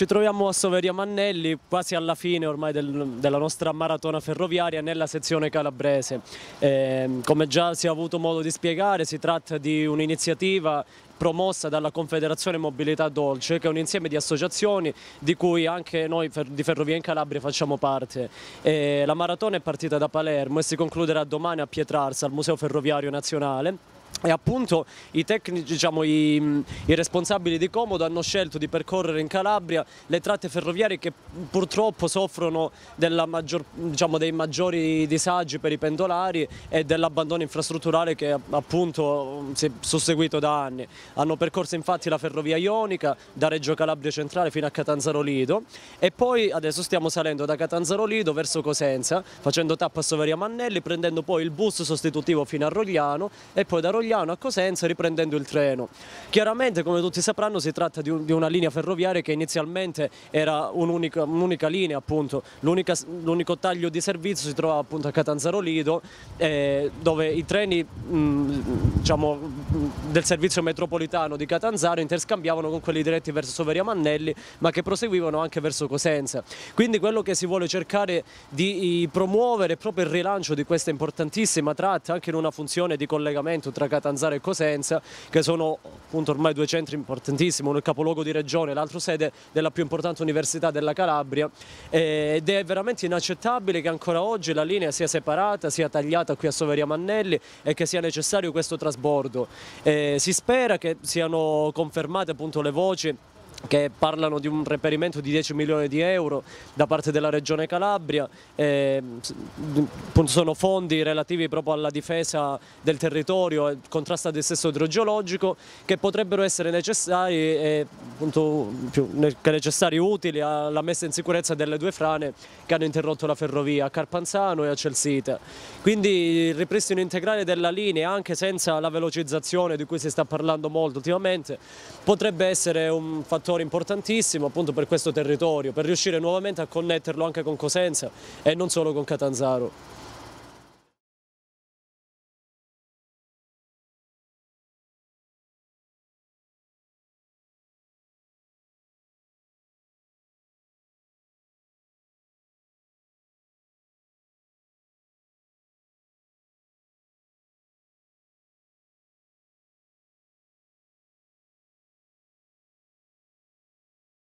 Ci troviamo a Soveria Mannelli, quasi alla fine ormai del, della nostra maratona ferroviaria nella sezione calabrese. Eh, come già si è avuto modo di spiegare, si tratta di un'iniziativa promossa dalla Confederazione Mobilità Dolce, che è un insieme di associazioni di cui anche noi di Ferrovia in Calabria facciamo parte. E la maratona è partita da Palermo e si concluderà domani a Pietrarsa, al Museo Ferroviario Nazionale e appunto i, tecnici, diciamo, i, i, responsabili di Comodo hanno scelto di percorrere in Calabria le tratte ferroviarie che purtroppo soffrono maggior, diciamo, dei maggiori disagi per i pendolari e dell'abbandono infrastrutturale che appunto si è susseguito da anni. Hanno percorso infatti la ferrovia ionica da Reggio Calabria Centrale fino a Catanzaro Lido e poi adesso stiamo salendo da Catanzaro Lido verso Cosenza facendo tappa a Soveria Mannelli prendendo poi il bus sostitutivo fino a Rogliano e poi da Rogliano Pomigliano a Cosenza riprendendo il treno. Chiaramente come tutti sapranno si tratta di, un, di una linea ferroviaria che inizialmente era un'unica un linea appunto, l'unico taglio di servizio si trovava appunto a Catanzaro Lido eh, dove i treni mh, mm, diciamo, mm, del servizio metropolitano di Catanzaro interscambiavano con quelli diretti verso Soveria Mannelli ma che proseguivano anche verso Cosenza. Quindi quello che si vuole cercare di promuovere è proprio il rilancio di questa importantissima tratta anche in una funzione di collegamento tra Catanzaro Catanzaro e Cosenza che sono appunto ormai due centri importantissimi, uno è il capoluogo di regione, l'altro sede della più importante università della Calabria eh, ed è veramente inaccettabile che ancora oggi la linea sia separata, sia tagliata qui a Soveria Mannelli e che sia necessario questo trasbordo. Eh, si spera che siano confermate appunto le voci che parlano di un reperimento di 10 milioni di euro da parte della Regione Calabria, eh, sono fondi relativi proprio alla difesa del territorio e eh, contrasto al dissesto idrogeologico che potrebbero essere necessari e eh, appunto, più necessari utili alla messa in sicurezza delle due frane che hanno interrotto la ferrovia a Carpanzano e a Celsita. Quindi il ripristino integrale della linea anche senza la velocizzazione di cui si sta parlando molto ultimamente potrebbe essere un fattore settore importantissimo appunto per questo territorio, per riuscire nuovamente a connetterlo anche con Cosenza e non solo con Catanzaro.